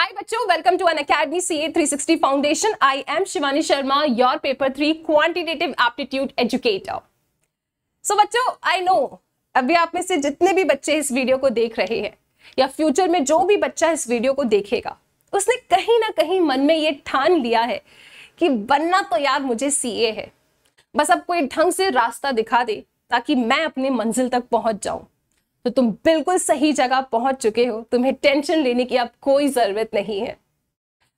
हाय बच्चों welcome to Unacademy C A three sixty foundation I am Shivani Sharma your paper three quantitative aptitude educator so बच्चों I no अभी आप में से जितने भी बच्चे इस वीडियो को देख रहे हैं या फ्यूचर में जो भी बच्चा इस वीडियो को देखेगा उसने कहीं ना कहीं मन में ये ठान लिया है कि बनना तो यार मुझे सी है बस अब कोई ढंग से रास्ता दिखा दे ताकि मैं अपने मंजिल तक पहुंच जाऊं तो तुम बिल्कुल सही जगह पहुंच चुके हो तुम्हें टेंशन लेने की अब कोई जरूरत नहीं है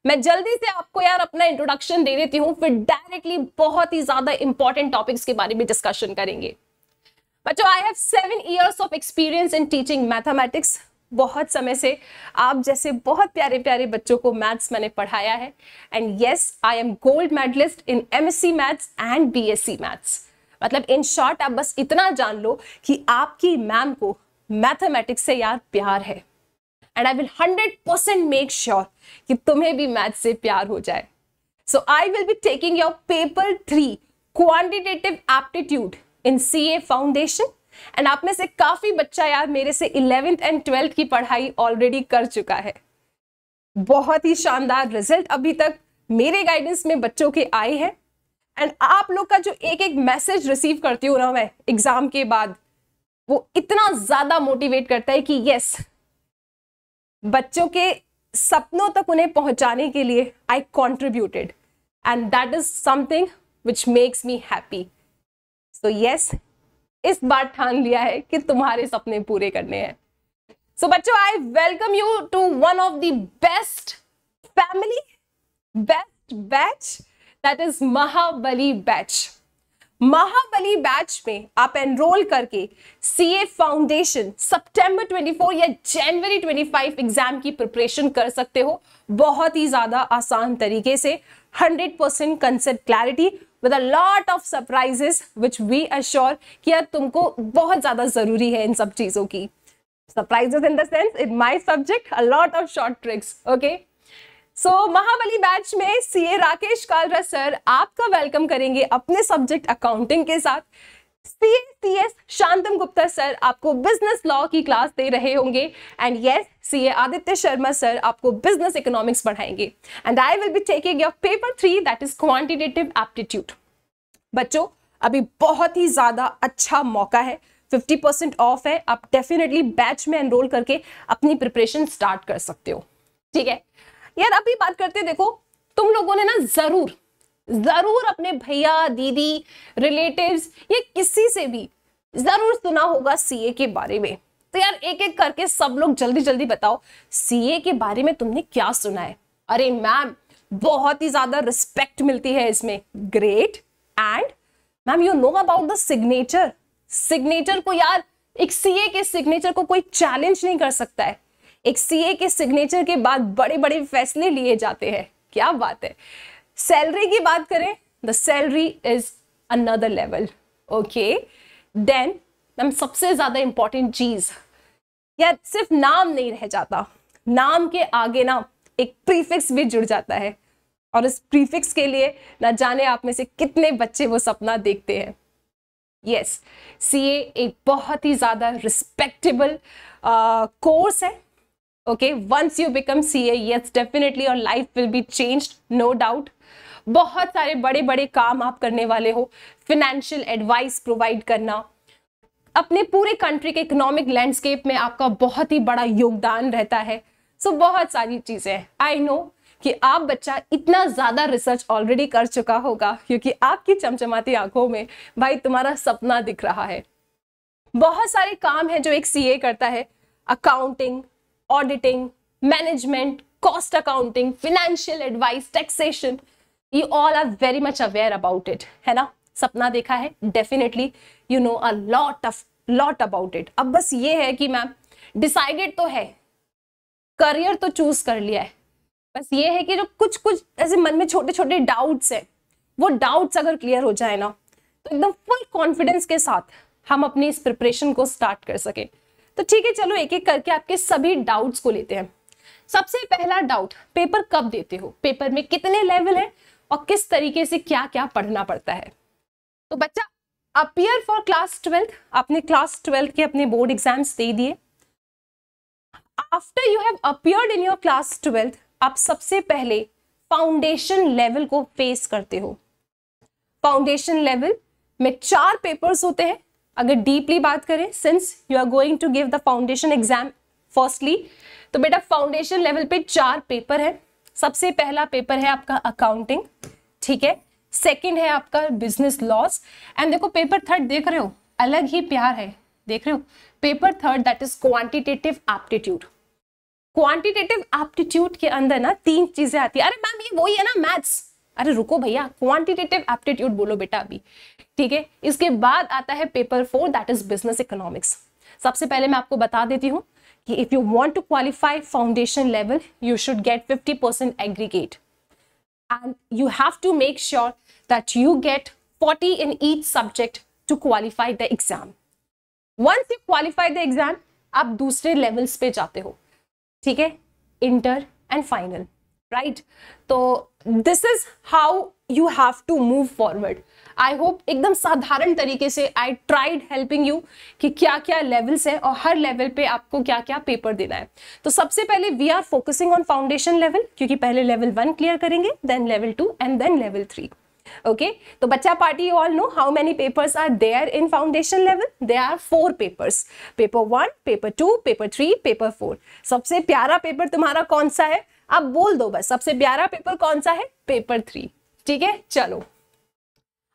मैं जल्दी से आपको यार अपना इंट्रोडक्शन दे देती हूँ फिर डायरेक्टली बहुत ही ज्यादा इंपॉर्टेंट टॉपिक्स के बारे में डिस्कशन करेंगे बच्चों I have seven years of experience in teaching mathematics बहुत समय से आप जैसे बहुत प्यारे प्यारे बच्चों को मैथ्स मैंने पढ़ाया है and yes I am gold medalist in M S C maths and B S C maths मतलब इन शॉर्ट आप बस इतना जान लो कि आपकी मैम को मैथमेटिक्स से यार प्यार है and I will hundred percent make sure कि तुम्हें भी मैथ से प्यार हो जाए so I will be taking your paper three quantitative aptitude in C A foundation and आप में से काफी बच्चा यार मेरे से इलेवेंथ एंड ट्वेल्थ की पढ़ाई ऑलरेडी कर चुका है बहुत ही शानदार रिजल्ट अभी तक मेरे गाइडेंस में बच्चों के आए हैं एंड आप लोग का जो एक एक मैसेज रिसीव करती हूँ ना मैं एग्जाम के बाद वो इतना ज्यादा मोटिवेट करता है कि यस बच्चों के सपनों तक उन्हें पहुंचाने के लिए I contributed and that is something which makes me happy so yes इस बार ठान लिया है कि तुम्हारे सपने पूरे करने हैं सो so, बच्चों I welcome you to one of the best family best batch that is Mahabali batch Mahabali batch में आप एनरोल करके सीए फाउंडेशन सितंबर 24 या जनवरी 25 एग्जाम की प्रिपरेशन कर सकते हो बहुत ही ज्यादा आसान तरीके से 100 percent concept clarity with a lot of surprises which we assure कि यार तुमको बहुत ज्यादा जरूरी है इन सब चीजों की surprises in the sense in my subject a lot of short tricks okay so so, Mahabali batch में सीए राकेश कालरा सर आपका वेलकम करेंगे अपने सब्जेक्ट अकाउंटिंग के साथ CA S Shantam Gupta sir आपको बिजनेस लॉ की क्लास दे रहे होंगे and yes CA Aditya Sharma sir आपको बिजनेस इकोनॉमिक्स पढ़ाएंगे and I will be taking your paper three that is quantitative aptitude बच्चों अभी बहुत ही ज्यादा अच्छा मौका है 50 परसेंट ऑफ है आप डेफिनेटली बैच में एनरोल करके अपनी प्रिपरेशन स्टार्ट कर सकते हो ठीक है यार अभी बात करते हैं देखो तुम लोगों ने ना जरूर जरूर अपने भैया दीदी रिलेटिव्स ये किसी से भी जरूर सुना होगा सीए के बारे में तो यार एक एक करके सब लोग जल्दी जल्दी बताओ सीए के बारे में तुमने क्या सुना है अरे मैम बहुत ही ज्यादा रिस्पेक्ट मिलती है इसमें great and ma'am you know about the signature signature को यार एक सीए के सिग्नेचर को कोई चैलेंज नहीं कर सकता है एक सीए के सिग्नेचर के बाद बड़े बड़े फैसले लिए जाते हैं क्या बात है सैलरी की बात करें the salary is another level okay then ma'am सबसे ज़्यादा इंपॉर्टेंट चीज़ या सिर्फ नाम नहीं रह जाता नाम के आगे ना एक प्रीफिक्स भी जुड़ जाता है और इस प्रीफिक्स के लिए ना जाने आप में से कितने बच्चे वो सपना देखते हैं यस सी ए एक बहुत ही ज़्यादा रिस्पेक्टेबल कोर्स है okay once you become C S definitely और life will be change no doubt बहुत सारे बड़े बड़े काम आप करने वाले हो फिनेंशियल एडवाइस प्रोवाइड करना अपने पूरे कंट्री के इकोनॉमिक लैंडस्केप में आपका बहुत ही बड़ा योगदान रहता है सो so, बहुत सारी चीज़ें आई नो कि आप बच्चा इतना ज़्यादा रिसर्च ऑलरेडी कर चुका होगा क्योंकि आपकी चमचमाती आंखों में भाई तुम्हारा सपना दिख रहा है बहुत सारे काम हैं जो एक सीए करता है accounting auditing management cost accounting financial advice taxation you all are very much aware about it है ना सपना देखा है definitely you know a lot of lot about it अब बस ये है कि मैम डिसाइडेड तो है करियर तो चूज कर लिया है बस ये है कि जो कुछ कुछ ऐसे मन में छोटे छोटे डाउट्स हैं वो डाउट्स अगर क्लियर हो जाए ना तो एकदम फुल कॉन्फिडेंस के साथ हम अपनी इस प्रिपरेशन को स्टार्ट कर सकें तो ठीक है चलो एक एक करके आपके सभी डाउट्स को लेते हैं सबसे पहला डाउट पेपर कब देते हो पेपर में कितने लेवल है और किस तरीके से क्या क्या पढ़ना पड़ता है तो बच्चा अपियर फॉर क्लास ट्वेल्थ आपने क्लास ट्वेल्थ के अपने बोर्ड एग्जाम्स दे दिए after you have appeared in your class twelfth आप सबसे पहले फाउंडेशन लेवल को फेस करते हो फाउंडेशन लेवल में चार पेपर्स होते हैं अगर डीपली बात करें since you are going to give the foundation exam firstly तो बेटा फाउंडेशन लेवल पे चार पेपर है सबसे पहला पेपर है आपका अकाउंटिंग ठीक है सेकंड है आपका बिजनेस लॉस एंड देखो पेपर थर्ड देख रहे हो अलग ही प्यार है देख रहे हो paper third that is quantitative aptitude quantitative aptitude के अंदर ना तीन चीजें आती है अरे मैम ये वही है ना मैथ्स अरे रुको भैया क्वांटिटेटिव एप्टीट्यूड बोलो बेटा अभी ठीक है इसके बाद आता है paper four that is business economics सबसे पहले मैं आपको बता देती हूँ कि if you want to qualify foundation level you should get fifty percent aggregate and you have to make sure that you get forty in each subject to qualify the exam once you qualify the exam आप दूसरे levels पे जाते हो ठीक है inter and final right तो this is how you have to move forward I hope एकदम साधारण तरीके से आई ट्राइड हेल्पिंग यू कि क्या क्या लेवल्स है और हर लेवल पे आपको क्या क्या पेपर देना है तो सबसे पहले we are focusing on foundation level क्योंकि पहले लेवल वन क्लियर करेंगे then level two and then level three okay तो बच्चा party you all know how many papers are there in foundation level they are four papers paper one paper two paper three paper four सबसे प्यारा paper तुम्हारा कौन सा है आप बोल दो बस सबसे प्यारा पेपर कौन सा है पेपर थ्री ठीक है चलो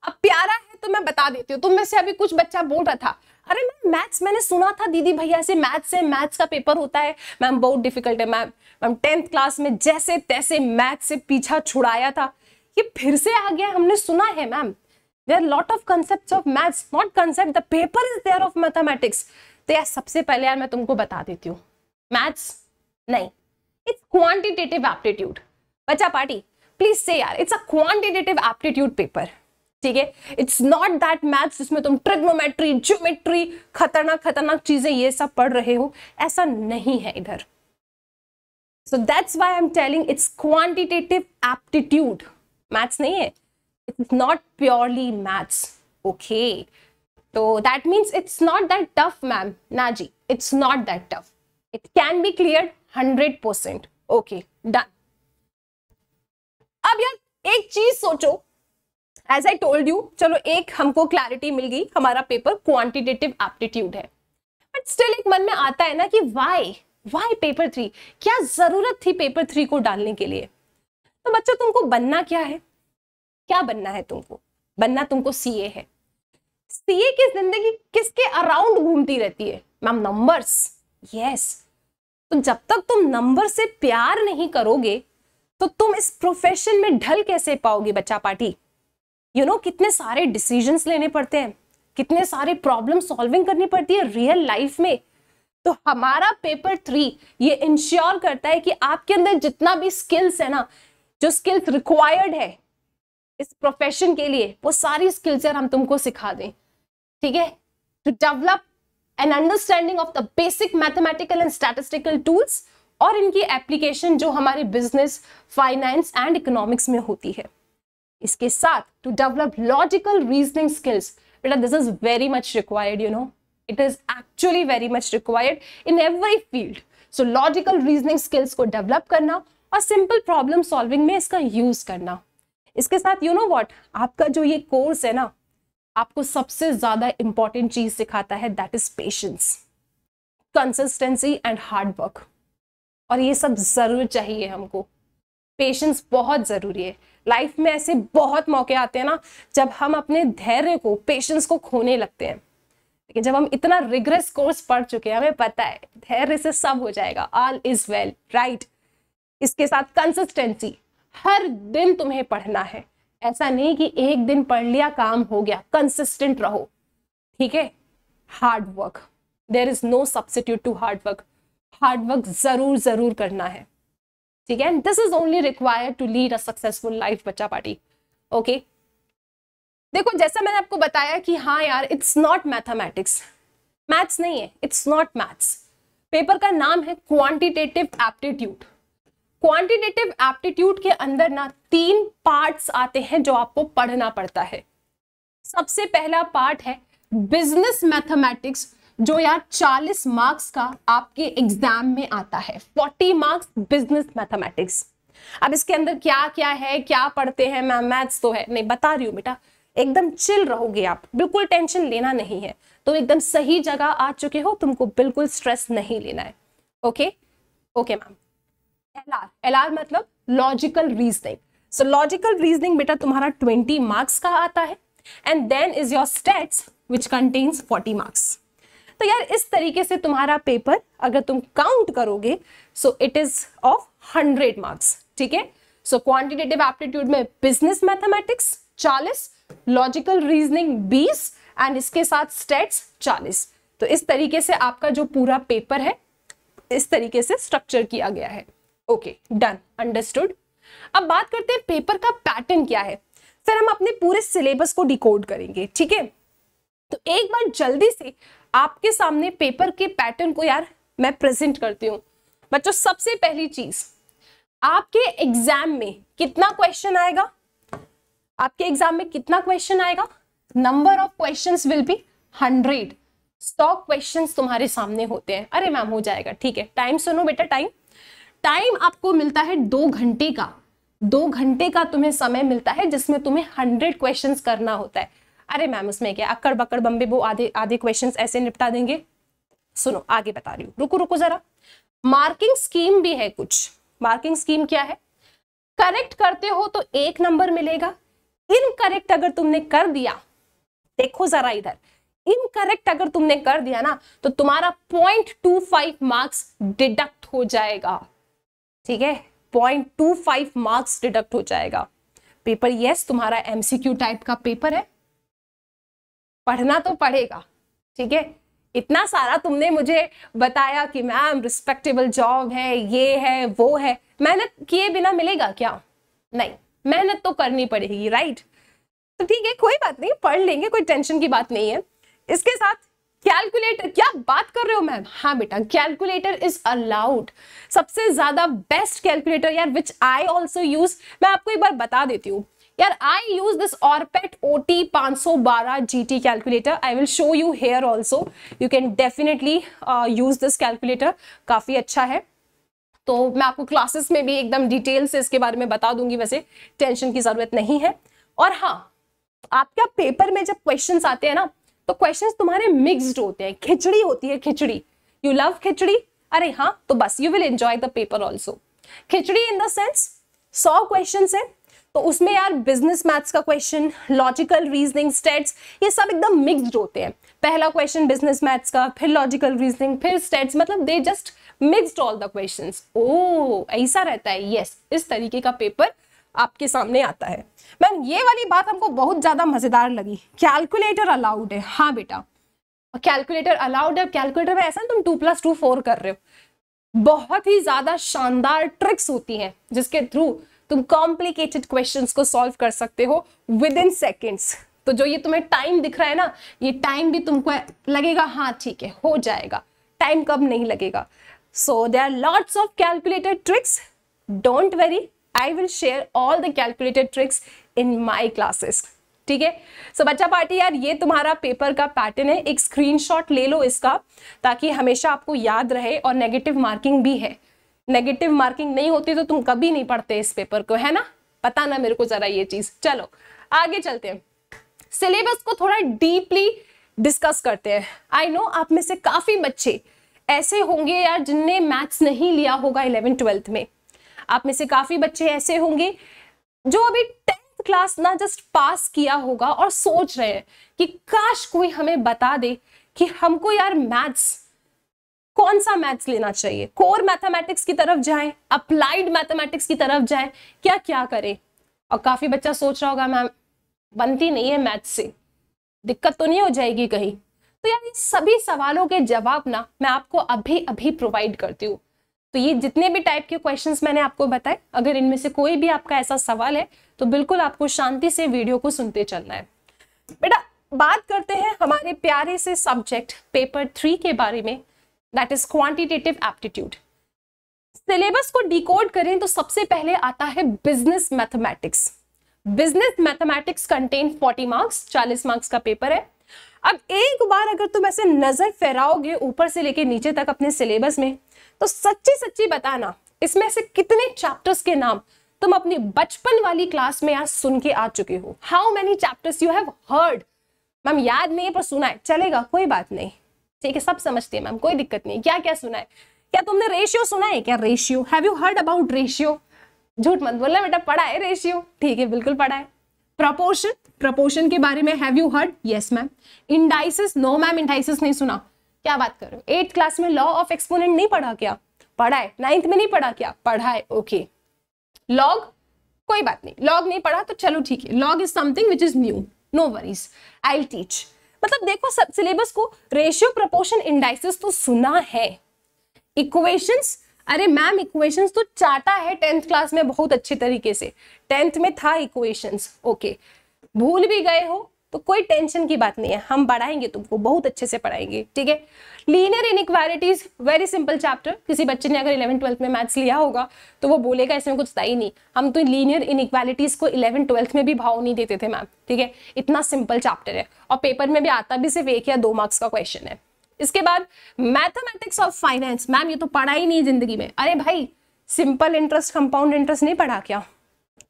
अब प्यारा है तो मैं बता देती हूँ तुम में से अभी कुछ बच्चा बोल रहा था अरे मैम मैथ्स मैंने सुना था दीदी भैया से मैथ्स से मैथ्स का पेपर होता है मैम बहुत डिफिकल्ट है मैम मैम टेंथ क्लास में जैसे तैसे मैथ्स से पीछा छुड़ाया था ये फिर से आ गया हमने सुना है ma'am there lot of concept of maths not concept the paper is there of mathematics तो यार सबसे पहले यार मैं तुमको बता देती हूँ मैथ्स नहीं इट्स क्वान्टिटेटिव एप्टीट्यूड बच्चा पार्टी प्लीज से यार it's a quantitative aptitude paper ठीक है इट्स नॉट दैट मैथ्स जिसमें तुम ट्रिग्नोमेट्री ज्योमेट्री खतरनाक खतरनाक चीजें ये सब पढ़ रहे हो ऐसा नहीं है इधर so that's why I am telling it's quantitative aptitude maths नहीं है it's not purely maths okay तो that means it's not that tough ma'am ना जी it's not that tough it can be clear hundred percent okay done अब यार एक चीज सोचो एज आई टोल्ड यू चलो एक हमको क्लैरिटी मिल गई हमारा पेपर क्वांटिटेटिव एप्टीट्यूड है बट स्टिल एक मन में आता है ना कि वाई वाई पेपर थ्री क्या जरूरत थी पेपर थ्री को डालने के लिए तो बच्चों तुमको बनना क्या है क्या बनना है तुमको बनना तुमको सीए है सीए की जिंदगी किसके अराउंड घूमती रहती है मैम नंबर्स यस तो जब तक तुम नंबर से प्यार नहीं करोगे तो तुम इस प्रोफेशन में ढल कैसे पाओगे बच्चा पार्टी यू नो कितने सारे डिसीजंस लेने पड़ते हैं कितने सारे प्रॉब्लम सॉल्विंग करनी पड़ती है रियल लाइफ में तो हमारा पेपर थ्री ये इंश्योर करता है कि आपके अंदर जितना भी स्किल्स है ना जो स्किल्स रिक्वायर्ड है इस प्रोफेशन के लिए वो सारी स्किल्स हम तुमको सिखा दें ठीक है to develop an understanding of the basic mathematical and statistical tools और इनकी एप्लीकेशन जो हमारे बिजनेस फाइनेंस एंड इकोनॉमिक्स में होती है इसके साथ to develop logical reasoning skills बेटा this is very much required you know it is actually very much required in every field so logical reasoning skills को डेवलप करना और सिंपल प्रॉब्लम सॉल्विंग में इसका यूज करना इसके साथ यू नो वॉट आपका जो ये कोर्स है ना आपको सबसे ज्यादा इंपॉर्टेंट चीज सिखाता है that is patience consistency and hard work और ये सब ज़रूर चाहिए हमको पेशेंस बहुत ज़रूरी है लाइफ में ऐसे बहुत मौके आते हैं ना जब हम अपने धैर्य को पेशेंस को खोने लगते हैं लेकिन जब हम इतना रिग्रेस कोर्स पढ़ चुके हैं हमें पता है धैर्य से सब हो जाएगा ऑल इज वेल राइट इसके साथ कंसिस्टेंसी हर दिन तुम्हें पढ़ना है ऐसा नहीं कि एक दिन पढ़ लिया काम हो गया कंसिस्टेंट रहो ठीक है hard work there is no substitute to hard work hard work जरूर जरूर करना है ठीक है this is only required to lead a successful life बच्चा पार्टी ओके देखो जैसा मैंने आपको बताया कि हाँ यार इट्स नॉट मैथमेटिक्स मैथ्स नहीं है इट्स नॉट मैथ्स पेपर का नाम है क्वांटिटेटिव एप्टीट्यूड क्वांटिटेटिव एप्टीट्यूड के अंदर ना तीन पार्ट्स आते हैं जो आपको पढ़ना पड़ता है सबसे पहला पार्ट है बिजनेस मैथमेटिक्स जो यार 40 मार्क्स का आपके एग्जाम में आता है 40 मार्क्स बिजनेस मैथमेटिक्स अब इसके अंदर क्या क्या है क्या पढ़ते हैं मैम मैथ्स तो है नहीं बता रही हूँ बेटा एकदम चिल रहोगे आप बिल्कुल टेंशन लेना नहीं है तो एकदम सही जगह आ चुके हो तुमको बिल्कुल स्ट्रेस नहीं लेना है okay okay ma'am L R L R मतलब logical reasoning so logical reasoning बेटा तुम्हारा ट्वेंटी मार्क्स का आता है and then is your stats which contains forty marks तो यार इस तरीके से तुम्हारा पेपर अगर तुम काउंट करोगे so it is of hundred marks ठीक है सो क्वांटिटेटिव एप्टीट्यूड में बिजनेस मैथमेटिक्स चालीस लॉजिकल रीजनिंग बीस एंड इसके साथ स्टेट्स चालीस तो इस तरीके से आपका जो पूरा पेपर है इस तरीके से स्ट्रक्चर किया गया है ओके डन अंडरस्टूड अब बात करते हैं पेपर का पैटर्न क्या है फिर हम अपने पूरे सिलेबस को डिकोड करेंगे ठीक है तो एक बार जल्दी से आपके सामने पेपर के पैटर्न को यार मैं प्रेजेंट करती हूँ बच्चों सबसे पहली चीज आपके एग्जाम में कितना क्वेश्चन आएगा आपके एग्जाम में कितना क्वेश्चन आएगा number of questions will be hundred सौ क्वेश्चंस तुम्हारे सामने होते हैं अरे मैम हो जाएगा ठीक है टाइम सुनो बेटा टाइम टाइम आपको मिलता है दो घंटे का दो घंटे का तुम्हें समय मिलता है जिसमें तुम्हें हंड्रेड क्वेश्चन करना होता है अरे मैम उसमें क्या अक्कड़ बक्कड़ बम्बे वो आधे आधे क्वेश्चन ऐसे निपटा देंगे सुनो आगे बता रही हूँ रुको रुको जरा मार्किंग स्कीम भी है कुछ मार्किंग स्कीम क्या है करेक्ट करते हो तो एक नंबर मिलेगा इनकरेक्ट अगर तुमने कर दिया देखो जरा इधर इनकरेक्ट अगर तुमने कर दिया ना तो तुम्हारा point two five marks deduct हो जाएगा ठीक है point two five marks deduct हो जाएगा पेपर यस तुम्हारा एमसीक्यू टाइप का पेपर है पढ़ना तो पड़ेगा ठीक है इतना सारा तुमने मुझे बताया कि मैम रिस्पेक्टेबल जॉब है ये है वो है मेहनत किए बिना मिलेगा क्या नहीं मेहनत तो करनी पड़ेगी राइट तो ठीक है कोई बात नहीं पढ़ लेंगे कोई टेंशन की बात नहीं है इसके साथ कैलकुलेटर क्या बात कर रहे हो मैम हाँ बेटा कैलकुलेटर इज अलाउड सबसे ज्यादा बेस्ट कैलकुलेटर यार विच आई ऑल्सो यूज मैं आपको एक बार बता देती हूँ यार I use this Orpat O T पाँच सौ बारह G T calculator I will show you here also you can definitely use this calculator काफ़ी अच्छा है तो मैं आपको क्लासेस में भी एकदम डिटेल से इसके बारे में बता दूंगी वैसे टेंशन की ज़रूरत नहीं है और हाँ आपका पेपर में जब क्वेश्चंस आते हैं ना तो क्वेश्चंस तुम्हारे मिक्स्ड होते हैं खिचड़ी होती है खिचड़ी यू लव खिचड़ी अरे हाँ तो बस you will enjoy the paper also khichdi in the sense सौ क्वेश्चन है तो उसमें यार बिजनेस मैथ्स का क्वेश्चन लॉजिकल रीजनिंग स्टेट्स ये सब एकदम मिक्सड होते हैं पहला क्वेश्चन बिजनेस मैथ्स का फिर लॉजिकल रीजनिंग फिर स्टेट्स मतलब they just mixed all the question ओ ऐसा रहता है यस yes, इस तरीके का पेपर आपके सामने आता है मैम ये वाली बात हमको बहुत ज़्यादा मज़ेदार लगी कैलकुलेटर अलाउड है हाँ बेटा कैलकुलेटर अलाउड है कैलकुलेटर में ऐसा तुम टू प्लस टू फोर कर रहे हो बहुत ही ज़्यादा शानदार ट्रिक्स होती हैं जिसके थ्रू तुम कॉम्प्लिकेटेड क्वेश्चन को सॉल्व कर सकते हो विद इन सेकेंड्स तो जो ये तुम्हें टाइम दिख रहा है ना ये टाइम भी तुमको लगेगा हाँ ठीक है हो जाएगा टाइम कब नहीं लगेगा so they are lots of calculated tricks don't worry I will share all the calculated tricks in my classes ठीक है सो बच्चा पार्टी यार ये तुम्हारा पेपर का पैटर्न है एक स्क्रीनशॉट ले लो इसका ताकि हमेशा आपको याद रहे और नेगेटिव मार्किंग भी है नेगेटिव मार्किंग नहीं होती तो तुम कभी नहीं पढ़ते इस पेपर को है ना पता ना मेरे को जरा ये चीज चलो आगे चलते हैं सिलेबस को थोड़ा डीपली डिस्कस करते हैं आई नो आप में से काफी बच्चे ऐसे होंगे यार जिनने मैथ्स नहीं लिया होगा इलेवन ट्वेल्थ में आप में से काफी बच्चे ऐसे होंगे जो अभी टेंथ क्लास ना जस्ट पास किया होगा और सोच रहे हैं कि काश कोई हमें बता दे कि हमको यार मैथ्स कौन सा मैथ्स लेना चाहिए कोर मैथमेटिक्स की तरफ जाएं अप्लाइड मैथमेटिक्स की तरफ जाएं क्या क्या करें और काफी बच्चा सोच रहा होगा मैम बनती नहीं है मैथ्स से दिक्कत तो नहीं हो जाएगी कहीं तो यार सभी सवालों के जवाब ना मैं आपको अभी अभी प्रोवाइड करती हूँ तो ये जितने भी टाइप के क्वेश्चन मैंने आपको बताए अगर इनमें से कोई भी आपका ऐसा सवाल है तो बिल्कुल आपको शांति से वीडियो को सुनते चलना है बेटा बात करते हैं हमारे प्यारे से सब्जेक्ट पेपर थ्री के बारे में that is quantitative aptitude syllabus को डिकोड करें तो सबसे पहले आता है business mathematics business mathematics contain 40 marks 40 marks का पेपर है अब एक बार अगर तुम ऐसे नजर फेराओगे ऊपर से लेके नीचे तक अपने सिलेबस में तो सच्ची सच्ची बताना इसमें से कितने चैप्टर्स के नाम तुम अपनी बचपन वाली क्लास में आज सुन के आ चुके हो how many chapters you have heard ma'am याद नहीं है पर सुना है चलेगा कोई बात नहीं ठीक है सब समझती है मैम कोई दिक्कत नहीं क्या क्या सुना है क्या तुमने रेशियो सुना है क्या ratio have you heard about ratio झूठ मत बोलना बेटा पढ़ा है रेशियो ठीक है बिल्कुल पढ़ा है प्रपोर्शन प्रपोर्शन के बारे में have you heard yes ma'am indices no ma'am indices नहीं सुना क्या बात करो एट क्लास में लॉ ऑफ एक्सपोनेंट नहीं पढ़ा क्या पढ़ा है नाइन्थ में नहीं पढ़ा क्या पढ़ा है ओके लॉग कोई बात नहीं लॉग नहीं पढ़ा तो चलो ठीक है log is something which is new no worries I teach मतलब देखो सब सिलेबस को रेशियो प्रपोर्शन इंडाइसिस तो सुना है इक्वेशंस अरे मैम इक्वेशंस तो चाटा है टेंथ क्लास में बहुत अच्छे तरीके से टेंथ में था इक्वेशंस ओके भूल भी गए हो तो कोई टेंशन की बात नहीं है हम पढ़ाएंगे तुमको बहुत अच्छे से पढ़ाएंगे ठीक है linear inequalities very simple chapter किसी बच्चे ने अगर इलेवन ट्वेल्थ में मैथ्स लिया होगा तो वो बोलेगा इसमें कुछ था ही नहीं हम तो लीनियर इनक्वालिटीज को इलेवन ट्वेल्थ में भी भाव नहीं देते थे मैम ठीक है इतना सिंपल चैप्टर है और पेपर में भी आता भी सिर्फ एक या दो मार्क्स का क्वेश्चन है इसके बाद मैथमेटिक्स और फाइनेंस मैम ये तो पढ़ा ही नहीं जिंदगी में अरे भाई सिंपल इंटरेस्ट कंपाउंड इंटरेस्ट नहीं पढ़ा क्या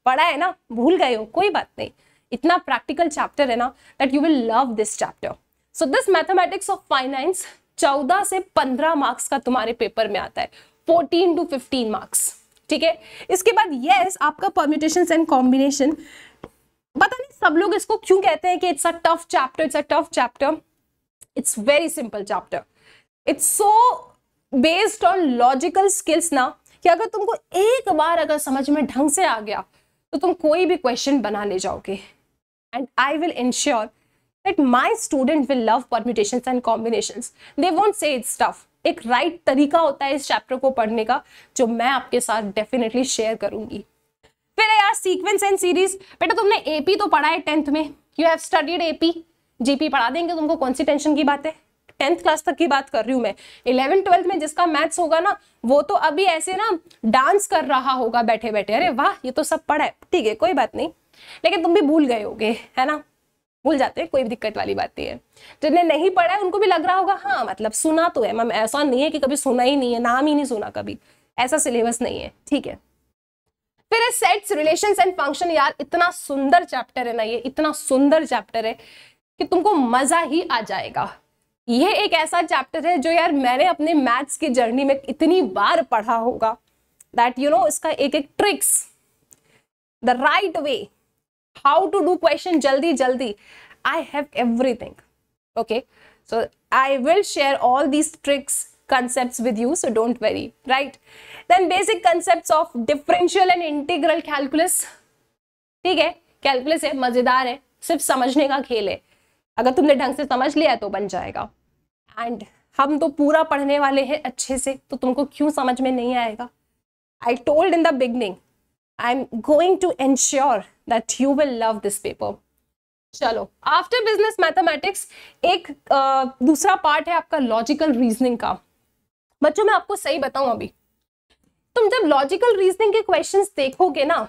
पढ़ा है ना भूल गए हो कोई बात नहीं इतना प्रैक्टिकल चैप्टर है ना that you will love this chapter so this mathematics of finance चौदह से पंद्रह मार्क्स का तुम्हारे पेपर में आता है फोर्टीन टू फिफ्टीन मार्क्स ठीक है इसके बाद यस yes, आपका परम्यूटेशन एंड कॉम्बिनेशन पता नहीं सब लोग इसको क्यों कहते हैं कि it's a tough chapter it's a tough chapter it's very simple chapter it's so based on logical skills ना कि अगर तुमको एक बार अगर समझ में ढंग से आ गया तो तुम कोई भी क्वेश्चन बना ले जाओगे and I will ensure that my student will love permutations and combinations. They won't say it's tough. एक राइट right तरीका होता है इस चैप्टर को पढ़ने का जो मैं आपके साथ डेफिनेटली शेयर करूंगी फिर यार सीक्वेंस एंड सीरीज बेटा तुमने एपी तो पढ़ा है टेंथ में you have studied AP GP पढ़ा देंगे तुमको कौन सी टेंशन की बात है टेंथ क्लास तक की बात कर रही हूँ मैं इलेवन ट्वेल्थ में जिसका मैथ्स होगा ना वो तो अभी ऐसे ना डांस कर रहा होगा बैठे बैठे अरे वाह ये तो सब पढ़ा है ठीक है कोई बात नहीं लेकिन तुम भी भूल गए होगे है ना भूल जाते हैं कोई भी दिक्कत वाली बात नहीं है जिन्हें नहीं पढ़ा है उनको भी लग रहा होगा हाँ मतलब सुना तो है मैम ऐसा नहीं है कि कभी सुना ही नहीं है नाम ही नहीं सुना कभी ऐसा सिलेबस नहीं है ठीक है फिर है सेट्स रिलेशन एंड फंक्शन यार इतना सुंदर चैप्टर है ना ये इतना सुंदर चैप्टर है कि तुमको मजा ही आ जाएगा ये एक ऐसा चैप्टर है जो यार मैंने अपने मैथ्स की जर्नी में इतनी बार पढ़ा होगा दैट यू नो इसका एक एक tricks the right way how to do question jaldi jaldi i have everything okay so i will share all these tricks concepts with you so don't worry right then basic concepts of differential and integral calculus ठीक है calculus है मजेदार है सिर्फ समझने का खेल है अगर तुमने ढंग से समझ लिया तो बन जाएगा एंड हम तो पूरा पढ़ने वाले हैं अच्छे से तो तुमको क्यों समझ में नहीं आएगा I told in the beginning I am going to ensure that you will love this paper चलो आफ्टर बिजनेस मैथमेटिक्स एक आ, दूसरा पार्ट है आपका लॉजिकल रीजनिंग का बच्चों मैं आपको सही बताऊं अभी तुम जब लॉजिकल रीजनिंग के क्वेश्चंस देखोगे ना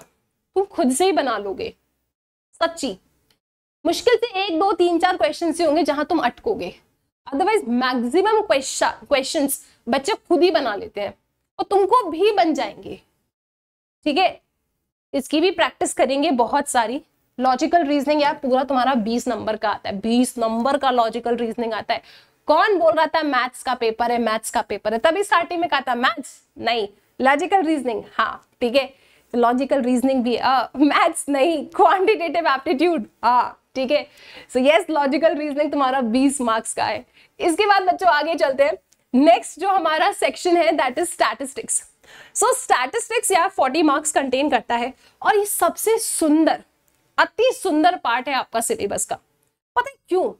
तुम खुद से ही बना लोगे सच्ची मुश्किल से एक दो तीन चार क्वेश्चन ही होंगे जहां तुम अटकोगे अदरवाइज मैक्सिमम क्वेश्चन बच्चे खुद ही बना लेते हैं और तुमको भी बन जाएंगे ठीक है इसकी भी प्रैक्टिस करेंगे बहुत सारी लॉजिकल रीजनिंग यार पूरा तुम्हारा 20 नंबर का आता है 20 नंबर का लॉजिकल रीजनिंग आता है कौन बोल रहा था मैथ्स का पेपर है मैथ्स का पेपर है तभी स्टार्टिंग में कहा था मैथ्स नहीं लॉजिकल रीजनिंग हाँ ठीक है लॉजिकल रीजनिंग भी मैथ्स uh, नहीं क्वांटिटेटिव एप्टीट्यूड हाँ ठीक है सो यस लॉजिकल रीजनिंग तुम्हारा बीस मार्क्स का है इसके बाद बच्चों आगे चलते हैं नेक्स्ट जो हमारा सेक्शन है that is statistics so statistics या 40 मार्क्स कंटेन करता है और ये सबसे सुंदर अति सुंदर पार्ट है आपका सिलेबस का पता है क्यों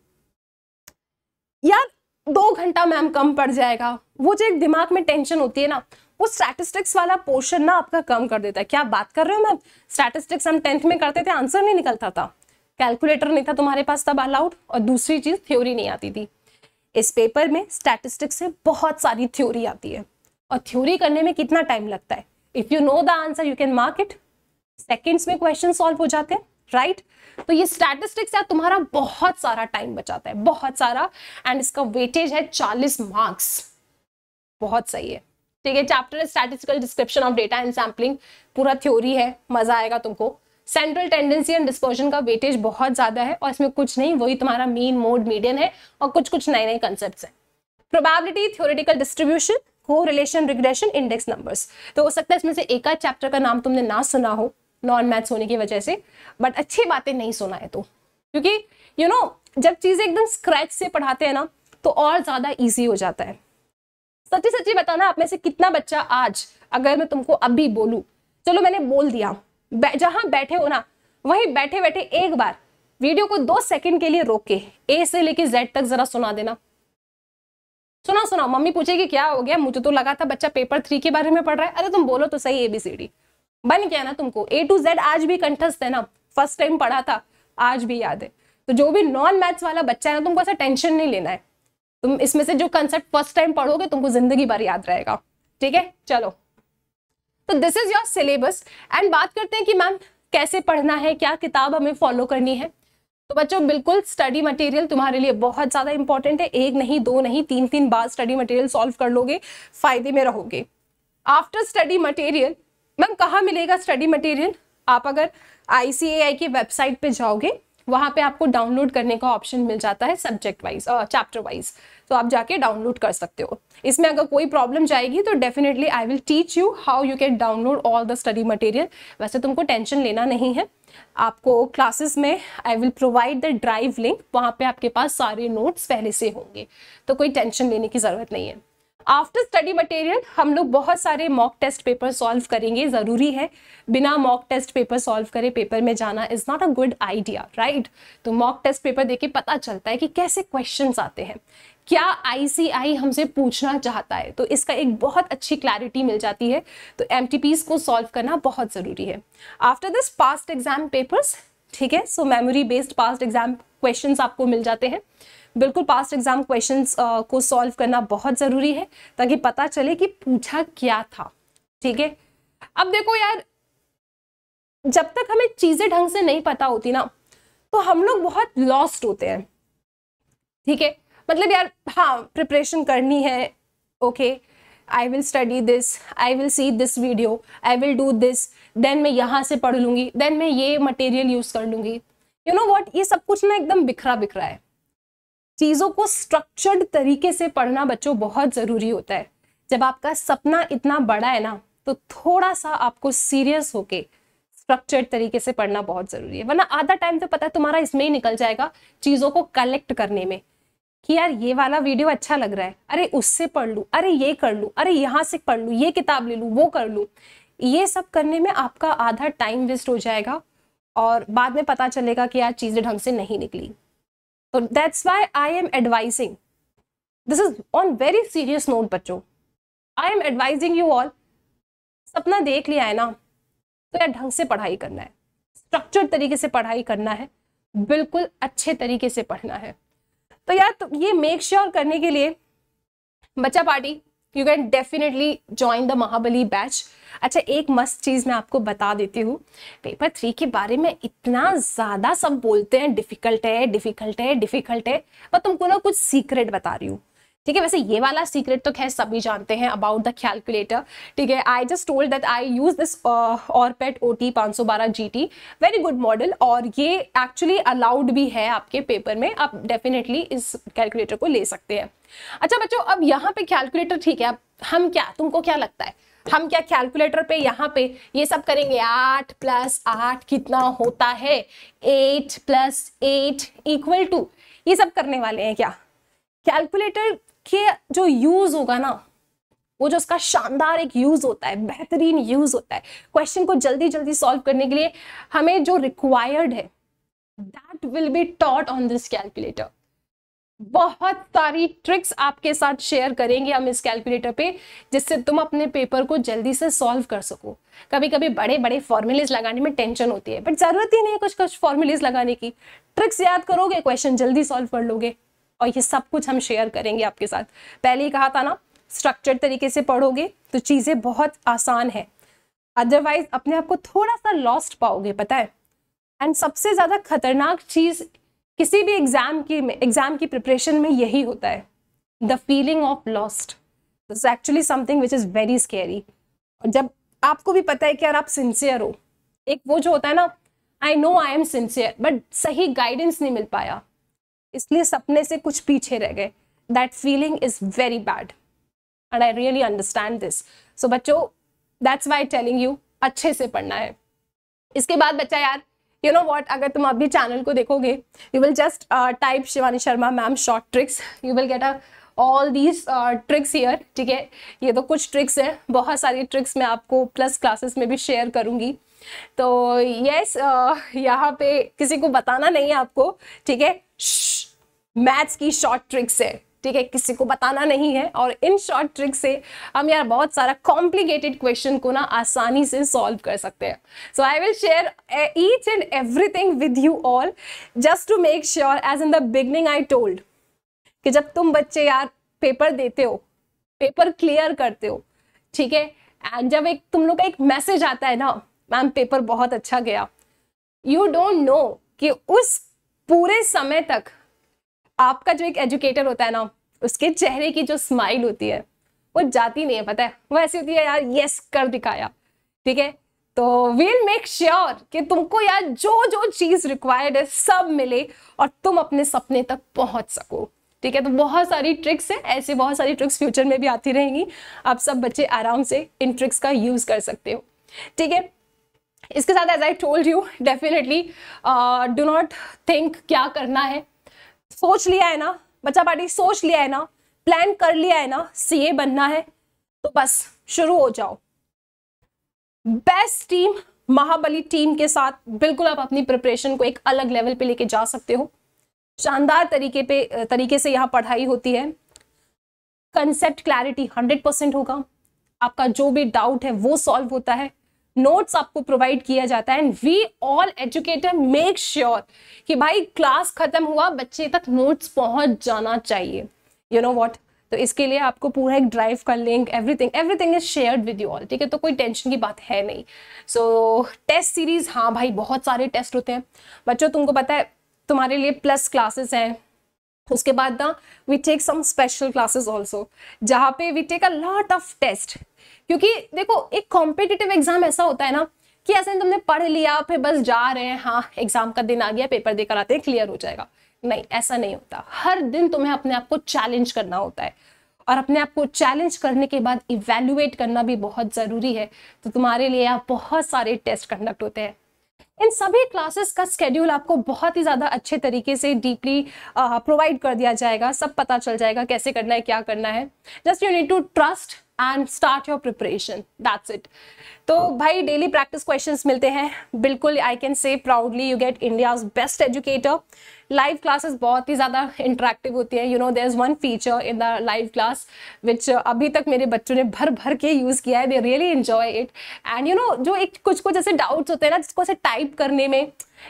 यार दो घंटा मैम कम पड़ जाएगा वो जो एक दिमाग में टेंशन होती है ना वो स्टैटिस्टिक्स वाला पोर्शन ना आपका कम कर देता है क्या बात कर रहे हो मैम स्टैटिस्टिक्स हम टेंथ में करते थे आंसर नहीं निकलता था कैलकुलेटर नहीं था तुम्हारे पास तब अलाउड और दूसरी चीज थ्योरी नहीं आती थी इस पेपर में स्टैटिस्टिक्स से बहुत सारी थ्योरी आती है और थ्योरी करने में कितना टाइम लगता है if you know the answer you can mark it seconds में क्वेश्चन सॉल्व हो जाते हैं राइट right? तो ये स्टैटिस्टिक्स है तुम्हारा बहुत सारा टाइम बचाता है बहुत सारा एंड इसका वेटेज है चालीस मार्क्स बहुत सही है ठीक है chapter statistical description of data and sampling पूरा थ्योरी है मजा आएगा तुमको सेंट्रल टेंडेंसी एंड डिस्पोजन का वेटेज बहुत ज्यादा है और इसमें कुछ नहीं वही तुम्हारा मेन मोड मीडियम है और कुछ कुछ नए नए कंसेप्ट है प्रोबेबिलिटी थ्योरिटिकल डिस्ट्रीब्यूशन हो रिलेशन रिग्रेशन इंडेक्स नंबर्स तो हो सकता है इसमें से एक आध चैप्टर का नाम तुमने ना सुना हो नॉन मैथ्स होने की वजह से बट अच्छी बातें नहीं सुना है तो क्योंकि यू you नो know, जब चीज़ें एकदम स्क्रैच से पढ़ाते हैं ना तो और ज़्यादा ईजी हो जाता है सच्ची सच्ची बताना आप में से कितना बच्चा आज अगर मैं तुमको अभी बोलूँ चलो मैंने बोल दिया बै, जहाँ बैठे हो ना वहीं बैठे बैठे एक बार वीडियो को दो सेकंड के लिए रोक के ए से लेके जेड तक जरा सुना देना सुना सुना मम्मी पूछेगी क्या हो गया मुझे तो लगा था बच्चा पेपर थ्री के बारे में पढ़ रहा है अरे तुम बोलो तो सही एबीसीडी बन गया ना तुमको ए टू जेड आज भी कंठस्थ है ना फर्स्ट टाइम पढ़ा था आज भी याद है तो जो भी नॉन मैथ्स वाला बच्चा है ना तुमको ऐसा टेंशन नहीं लेना है तुम इसमें से जो कंसेप्ट फर्स्ट टाइम पढ़ोगे तुमको जिंदगी भर याद रहेगा ठीक है चलो तो this is your syllabus and बात करते हैं कि मैम कैसे पढ़ना है क्या किताब हमें फॉलो करनी है तो बच्चों बिल्कुल स्टडी मटेरियल तुम्हारे लिए बहुत ज़्यादा इंपॉर्टेंट है एक नहीं दो नहीं तीन तीन बार स्टडी मटेरियल सॉल्व कर लोगे फायदे में रहोगे आफ्टर स्टडी मटेरियल मैम कहाँ मिलेगा स्टडी मटेरियल आप अगर आई की वेबसाइट पे जाओगे वहाँ पे आपको डाउनलोड करने का ऑप्शन मिल जाता है सब्जेक्ट वाइज और चैप्टर वाइज तो आप जाके डाउनलोड कर सकते हो इसमें अगर कोई प्रॉब्लम जाएगी तो definitely I will teach you how you can download all the study material वैसे तुमको टेंशन लेना नहीं है आपको क्लासेस में I will provide the drive link वहाँ पे आपके पास सारे नोट्स पहले से होंगे तो कोई टेंशन लेने की ज़रूरत नहीं है आफ्टर स्टडी मटेरियल हम लोग बहुत सारे मॉक टेस्ट पेपर सॉल्व करेंगे ज़रूरी है बिना मॉक टेस्ट पेपर सॉल्व करे पेपर में जाना is not a good idea right तो मॉक टेस्ट पेपर देखे पता चलता है कि कैसे क्वेश्चन आते हैं क्या आईसीआई हमसे पूछना चाहता है तो इसका एक बहुत अच्छी क्लैरिटी मिल जाती है तो एम को सॉल्व करना बहुत ज़रूरी है after this past exam papers ठीक है so memory based past exam question आपको मिल जाते हैं बिल्कुल पास्ट एग्जाम क्वेश्चन को सॉल्व करना बहुत ज़रूरी है ताकि पता चले कि पूछा क्या था ठीक है अब देखो यार जब तक हमें चीज़ें ढंग से नहीं पता होती ना तो हम लोग बहुत लॉस्ट होते हैं ठीक है मतलब यार हाँ प्रिपरेशन करनी है okay I will study this I will see this video I will do this then मैं यहाँ से पढ़ लूँगी देन मैं ये मटेरियल यूज़ कर लूँगी यू नो वॉट ये सब कुछ ना एकदम बिखरा बिखरा है चीज़ों को स्ट्रक्चर्ड तरीके से पढ़ना बच्चों बहुत ज़रूरी होता है जब आपका सपना इतना बड़ा है ना तो थोड़ा सा आपको सीरियस होके स्ट्रक्चर्ड तरीके से पढ़ना बहुत ज़रूरी है वरना आधा टाइम तो पता है तुम्हारा इसमें ही निकल जाएगा चीज़ों को कलेक्ट करने में कि यार ये वाला वीडियो अच्छा लग रहा है अरे उससे पढ़ लूँ अरे ये कर लूँ अरे यहाँ से पढ़ लूँ ये किताब ले लूँ वो कर लूँ ये सब करने में आपका आधा टाइम वेस्ट हो जाएगा और बाद में पता चलेगा कि यार चीज़ें ढंग से नहीं निकली तो that's why I am advising this is on very serious note बच्चों I am advising you all सपना देख लिया है ना तो यार ढंग से पढ़ाई करना है स्ट्रक्चर तरीके से पढ़ाई करना है बिल्कुल अच्छे तरीके से पढ़ना है तो यार तो ये मेक श्योर sure करने के लिए बच्चा party you can definitely join the Mahabali batch अच्छा एक मस्त चीज़ मैं आपको बता देती हूँ पेपर थ्री के बारे में इतना ज़्यादा सब बोलते हैं डिफ़िकल्ट है डिफ़िकल्ट है डिफ़िकल्ट है मैं तुमको ना कुछ सीक्रेट बता रही हूँ ठीक है वैसे ये वाला सीक्रेट तो खैर सभी जानते हैं अबाउट द कैलकुलेटर ठीक है I just told that I use this Orpat O T पाँच सौ बारह G T very good model और ये एक्चुअली अलाउड भी है आपके पेपर में आप डेफिनेटली इस कैलकुलेटर को ले सकते हैं अच्छा बच्चों अब यहाँ पे कैलकुलेटर ठीक है अब हम क्या तुमको क्या लगता है हम क्या कैलकुलेटर पे यहाँ पे ये सब करेंगे आठ प्लस आठ कितना होता है eight plus eight equal to ये सब करने वाले हैं क्या कैलकुलेटर देखिए जो यूज होगा ना वो जो उसका शानदार एक यूज होता है बेहतरीन यूज होता है क्वेश्चन को जल्दी जल्दी सॉल्व करने के लिए हमें जो रिक्वायर्ड है that will be taught on this calculator बहुत सारी ट्रिक्स आपके साथ शेयर करेंगे हम इस कैलकुलेटर पे जिससे तुम अपने पेपर को जल्दी से सॉल्व कर सको कभी कभी बड़े बड़े फॉर्मूलेज लगाने में टेंशन होती है बट जरूरत ही नहीं है कुछ कुछ फॉर्मूलेज लगाने की ट्रिक्स याद करोगे क्वेश्चन जल्दी सॉल्व कर लोगे और ये सब कुछ हम शेयर करेंगे आपके साथ पहले ही कहा था ना स्ट्रक्चर तरीके से पढ़ोगे तो चीज़ें बहुत आसान है अदरवाइज अपने आप को थोड़ा सा लॉस्ट पाओगे पता है एंड सबसे ज़्यादा खतरनाक चीज़ किसी भी एग्ज़ाम की एग्ज़ाम की प्रिपरेशन में यही होता है the feeling of lost this actually something which is very scary और जब आपको भी पता है कि यार आप सिंसियर हो एक वो जो होता है ना I know I am sincere but सही गाइडेंस नहीं मिल पाया इसलिए सपने से कुछ पीछे रह गए that feeling is very bad and I really understand this so बच्चो दैट्स वाई टेलिंग यू अच्छे से पढ़ना है इसके बाद बच्चा यार यू नो वॉट अगर तुम अभी चैनल को देखोगे you will just type Shivani Sharma ma'am short tricks you will get a all these tricks here ठीक है ये तो कुछ ट्रिक्स हैं बहुत सारी ट्रिक्स मैं आपको प्लस क्लासेस में भी शेयर करूँगी तो यस yes, uh, यहाँ पे किसी को बताना नहीं है आपको ठीक है मैथ्स की शॉर्ट ट्रिक्स है ठीक है किसी को बताना नहीं है और इन शॉर्ट ट्रिक से हम यार बहुत सारा कॉम्प्लिकेटेड क्वेश्चन को ना आसानी से सॉल्व कर सकते हैं so I will share each and everything with you all just to make sure as in the beginning I told कि जब तुम बच्चे यार पेपर देते हो पेपर क्लियर करते हो ठीक है एंड जब एक तुम लोग का एक मैसेज आता है ना मैम पेपर बहुत अच्छा गया यू डोंट नो कि उस पूरे समय तक आपका जो एक एजुकेटर होता है ना उसके चेहरे की जो स्माइल होती है वो जाती नहीं है पता है वो ऐसी होती है यार यस कर दिखाया ठीक है तो वील मेक श्योर कि तुमको यार जो जो चीज रिक्वायर्ड है सब मिले और तुम अपने सपने तक पहुंच सको ठीक है तो बहुत सारी ट्रिक्स है ऐसे बहुत सारी ट्रिक्स फ्यूचर में भी आती रहेंगी आप सब बच्चे आराम से इन ट्रिक्स का यूज कर सकते हो ठीक है इसके साथ as I told you definitely do not think क्या करना है सोच लिया है ना बच्चा पार्टी सोच लिया है ना प्लान कर लिया है ना सी बनना है तो बस शुरू हो जाओ बेस्ट टीम महाबली टीम के साथ बिल्कुल आप अपनी प्रिपरेशन को एक अलग लेवल पे लेके जा सकते हो शानदार तरीके पे तरीके से यहाँ पढ़ाई होती है कंसेप्ट क्लैरिटी हंड्रेड परसेंट होगा आपका जो भी डाउट है वो सॉल्व होता है नोट्स आपको प्रोवाइड किया जाता है and we all educator make sure कि भाई क्लास खत्म हुआ बच्चे तक नोट्स पहुंच जाना चाहिए यू नो वॉट तो इसके लिए आपको पूरा एक ड्राइव का link everything everything is shared with you all ठीक है तो कोई टेंशन की बात है नहीं सो टेस्ट सीरीज हाँ भाई बहुत सारे टेस्ट होते हैं बच्चों तुमको पता है तुम्हारे लिए प्लस क्लासेस हैं उसके बाद ना we take some special classes also जहाँ पे we take a lot of test क्योंकि देखो एक कॉम्पिटिटिव एग्जाम ऐसा होता है ना कि ऐसे तुमने पढ़ लिया फिर बस जा रहे हैं हाँ एग्जाम का दिन आ गया पेपर देकर आते हैं क्लियर हो जाएगा नहीं ऐसा नहीं होता हर दिन तुम्हें अपने आप को चैलेंज करना होता है और अपने आप को चैलेंज करने के बाद इवेल्युएट करना भी बहुत ज़रूरी है तो तुम्हारे लिए आप बहुत सारे टेस्ट कंडक्ट होते हैं इन सभी क्लासेस का स्केड्यूल आपको बहुत ही ज़्यादा अच्छे तरीके से डीपली प्रोवाइड कर दिया जाएगा सब पता चल जाएगा कैसे करना है क्या करना है just you need to trust and start your preparation that's it तो भाई डेली प्रैक्टिस क्वेश्चन मिलते हैं बिल्कुल I can say proudly you get India best educator live classes बहुत ही ज़्यादा इंटरेक्टिव होती हैं you know there is one feature in the live class which अभी तक मेरे बच्चों ने भर भर के यूज़ किया है they really enjoy it and you know जो एक कुछ कुछ ऐसे डाउट्स होते हैं ना जिसको ऐसे टाइप करने में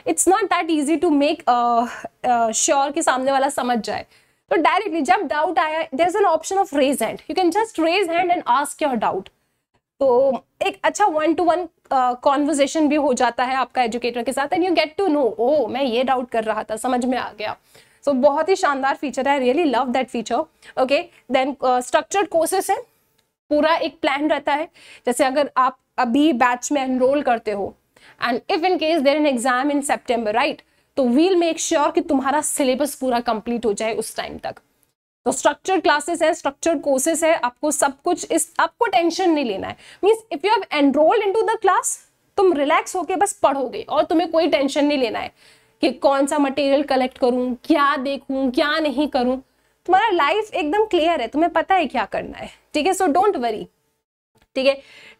it's not that easy to make sure कि सामने वाला समझ जाए तो डायरेक्टली जब डाउट आया there is an option of raise hand you can just raise hand and ask your doubt तो एक अच्छा वन टू वन कॉन्वर्जेशन भी हो जाता है आपका एजुकेटर के साथ and you get to know ओ मैं ये डाउट कर रहा था समझ में आ गया सो so, बहुत ही शानदार फीचर है really love that feature okay then structured courses है पूरा एक प्लान रहता है जैसे अगर आप अभी बैच में एनरोल करते हो and if in case there an exam in September right तो वील मेक श्योर कि तुम्हारा सिलेबस पूरा कंप्लीट हो जाए उस टाइम तक तो स्ट्रक्चर क्लासेस है स्ट्रक्चर कोर्सेस है आपको सब कुछ इस आपको टेंशन नहीं लेना है means if you have enrolled into the class तुम रिलैक्स होके बस पढ़ोगे और तुम्हें कोई टेंशन नहीं लेना है कि कौन सा मटेरियल कलेक्ट करूं क्या देखूं क्या नहीं करूं तुम्हारा लाइफ एकदम क्लियर है तुम्हें पता है क्या करना है ठीक है सो डोंट वरी ठीक है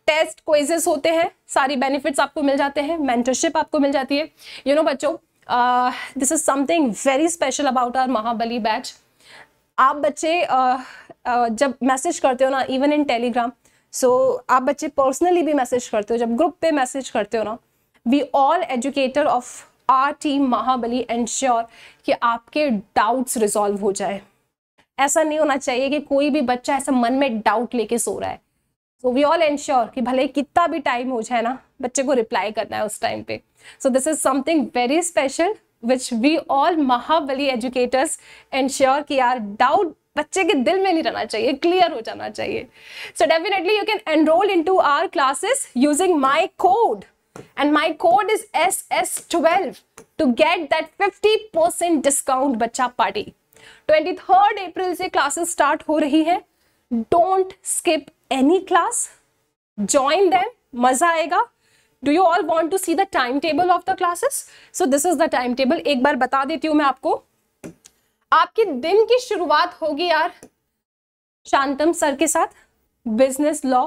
टेस्ट क्वेजेस होते हैं सारी बेनिफिट्स आपको मिल जाते हैं मेंटरशिप आपको मिल जाती है यू you नो know, बच्चों this is something very special about our Mahabali batch आप बच्चे uh, uh, जब मैसेज करते हो ना इवन इन टेलीग्राम सो आप बच्चे पर्सनली भी मैसेज करते हो जब ग्रुप पे मैसेज करते हो ना we all educator of our team Mahabali ensure कि आपके डाउट्स रिजॉल्व हो जाए ऐसा नहीं होना चाहिए कि कोई भी बच्चा ऐसा मन में डाउट लेके सो रहा है सो वी ऑल एंश्योर कि भले कितना भी टाइम हो जाए ना बच्चे को रिप्लाई करना है उस टाइम पे so this is something very special which we all Mahabali educators ensure कि यार डाउट बच्चे के दिल में नहीं रहना चाहिए क्लियर हो जाना चाहिए so definitely you can enroll into our classes using my code and my code is S S twelve to get that fifty percent discount बच्चा पार्टी ट्वेंटी थर्ड अप्रैल से क्लासेस स्टार्ट हो रही है don't skip any class join them मजा आएगा do you all want to see the time table of the classes so this is the time table एक बार बता देती हूँ मैं आपको आपके दिन की शुरुआत होगी यार शांतम सर के साथ बिजनेस लॉ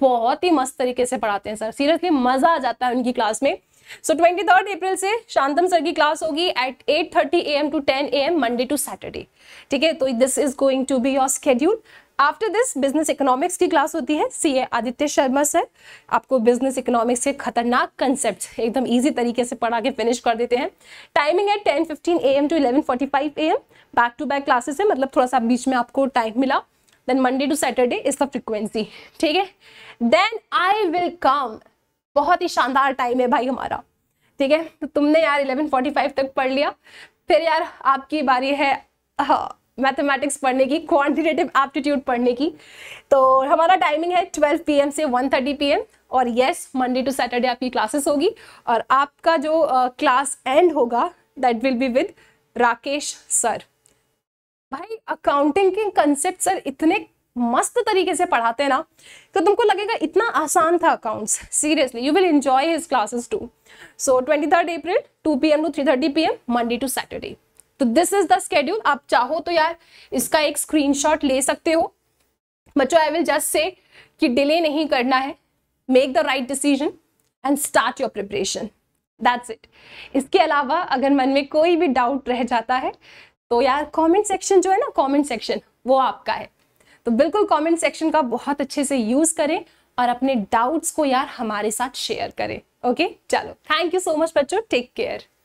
बहुत ही मस्त तरीके से पढ़ाते हैं सर सीरियसली मजा आ जाता है उनकी क्लास में सो ट्वेंटी थर्ड अप्रैल से शांतम सर की क्लास होगी at eight thirty A M to ten A M Monday to Saturday ठीक है तो this is going to be your schedule after this business economics की क्लास होती है सीए आदित्य शर्मा सर आपको बिजनेस इकोनॉमिक्स के खतरनाक कंसेप्ट एकदम इजी तरीके से पढ़ा के फिनिश कर देते हैं टाइमिंग है ten fifteen A M to eleven forty five A M back to back classes है मतलब थोड़ा सा बीच में आपको टाइम मिला then Monday to Saturday is the frequency ठीक है देन आई विल कम बहुत ही शानदार टाइम है भाई हमारा ठीक है तो तुमने यार 11:45 तक पढ़ लिया फिर यार आपकी बारी है हाँ मैथमेटिक्स पढ़ने की क्वांटिटेटिव एप्टीट्यूड पढ़ने की तो हमारा टाइमिंग है 12 पी से 1:30 थर्टी और येस मंडे टू सैटरडे आपकी क्लासेस होगी और आपका जो क्लास uh, एंड होगा that will be with Rakesh sir भाई अकाउंटिंग के कंसेप्ट सर इतने मस्त तरीके से पढ़ाते हैं ना तो तुमको लगेगा इतना आसान था accounts seriously you will enjoy his classes too so twenty third April two P M to three thirty P M Monday to Saturday तो दिस इज द स्केड्यूल आप चाहो तो यार इसका एक स्क्रीन ले सकते हो बच्चों आई विल जस्ट से कि डिले नहीं करना है make the right decision and start your preparation that's it इसके अलावा अगर मन में कोई भी डाउट रह जाता है तो यार कमेंट सेक्शन जो है ना कमेंट सेक्शन वो आपका है तो बिल्कुल कमेंट सेक्शन का बहुत अच्छे से यूज करें और अपने डाउट्स को यार हमारे साथ शेयर करें ओके okay? चलो थैंक यू सो मच बच्चों टेक केयर